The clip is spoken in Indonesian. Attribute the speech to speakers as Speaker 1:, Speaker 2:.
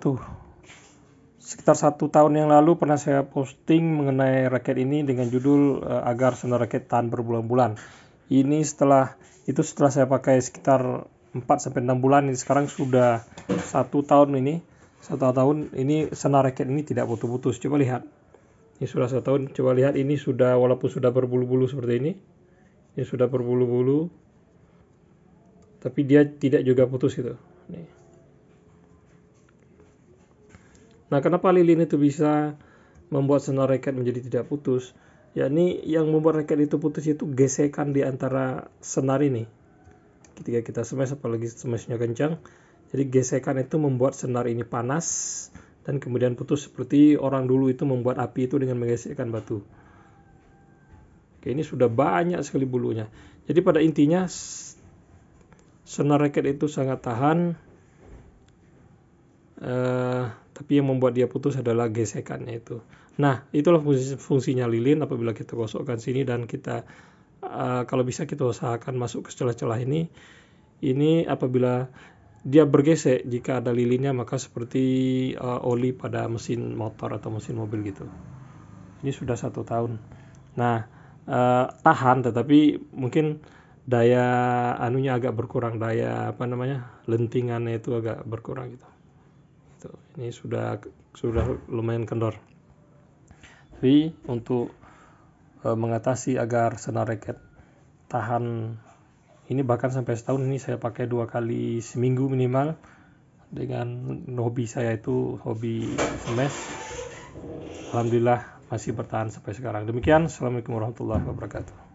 Speaker 1: tuh sekitar satu tahun yang lalu pernah saya posting mengenai raket ini dengan judul uh, agar senar raket tahan berbulan-bulan. Ini setelah itu setelah saya pakai sekitar 4 sampai 6 bulan ini sekarang sudah satu tahun ini satu tahun ini senar raket ini tidak putus-putus. Coba lihat. Ini sudah satu tahun. Coba lihat ini sudah walaupun sudah berbulu-bulu seperti ini. Ini sudah berbulu-bulu. Tapi dia tidak juga putus itu. Nah, kenapa lilin itu bisa membuat senar reket menjadi tidak putus? yakni yang membuat reket itu putus itu gesekan di antara senar ini. Ketika kita smash apalagi smashnya kencang, jadi gesekan itu membuat senar ini panas dan kemudian putus seperti orang dulu itu membuat api itu dengan menggesekkan batu. Oke, ini sudah banyak sekali bulunya. Jadi pada intinya senar raket itu sangat tahan uh, tapi yang membuat dia putus adalah gesekannya itu. Nah, itulah fungsi, fungsinya lilin apabila kita gosokkan sini dan kita uh, kalau bisa kita usahakan masuk ke celah-celah ini. Ini apabila dia bergesek jika ada lilinnya maka seperti uh, oli pada mesin motor atau mesin mobil gitu. Ini sudah satu tahun. Nah, uh, tahan tetapi mungkin daya anunya agak berkurang daya apa namanya lentingannya itu agak berkurang gitu gitu. ini sudah sudah lumayan kendor. Tapi untuk e, mengatasi agar senar reket tahan ini bahkan sampai setahun ini saya pakai dua kali seminggu minimal dengan hobi saya itu hobi semes, Alhamdulillah masih bertahan sampai sekarang. Demikian, Assalamualaikum warahmatullahi wabarakatuh.